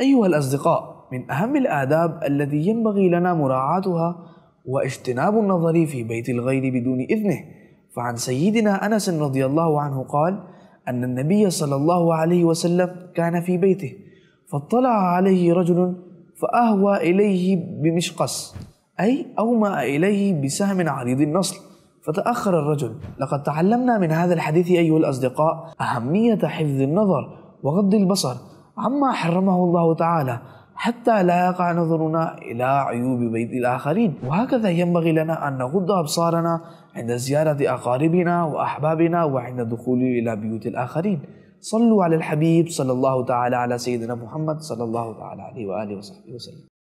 أيها الأصدقاء من أهم الآداب التي ينبغي لنا مراعاتها واجتناب النظر في بيت الغير بدون إذنه فعن سيدنا أنس رضي الله عنه قال أن النبي صلى الله عليه وسلم كان في بيته فاطلع عليه رجل فأهوى إليه بمشقص أي أومأ إليه بسهم عريض النصل فتأخر الرجل لقد تعلمنا من هذا الحديث أيها الأصدقاء أهمية حفظ النظر وغض البصر عما حرمه الله تعالى حتى لا يقع نظرنا إلى عيوب بيت الآخرين وهكذا ينبغي لنا أن نغض أبصارنا عند زيارة أقاربنا وأحبابنا وعند الدخول إلى بيوت الآخرين صلوا على الحبيب صلى الله تعالى على سيدنا محمد صلى الله تعالى عليه وآله وصحبه وسلم